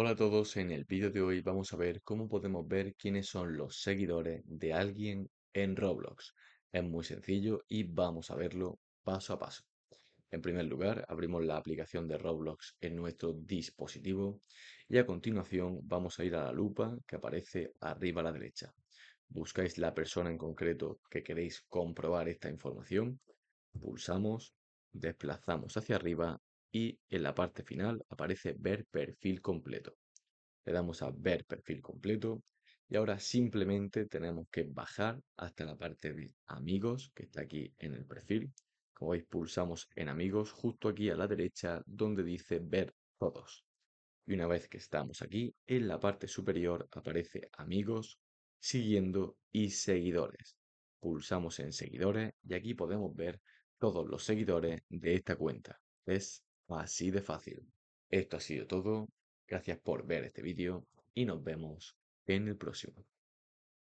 Hola a todos, en el vídeo de hoy vamos a ver cómo podemos ver quiénes son los seguidores de alguien en Roblox. Es muy sencillo y vamos a verlo paso a paso. En primer lugar, abrimos la aplicación de Roblox en nuestro dispositivo y a continuación vamos a ir a la lupa que aparece arriba a la derecha. Buscáis la persona en concreto que queréis comprobar esta información, pulsamos, desplazamos hacia arriba y en la parte final aparece ver perfil completo. Le damos a ver perfil completo y ahora simplemente tenemos que bajar hasta la parte de amigos que está aquí en el perfil. Como veis pulsamos en amigos justo aquí a la derecha donde dice ver todos. Y una vez que estamos aquí, en la parte superior aparece amigos, siguiendo y seguidores. Pulsamos en seguidores y aquí podemos ver todos los seguidores de esta cuenta. Es Así de fácil. Esto ha sido todo. Gracias por ver este vídeo y nos vemos en el próximo.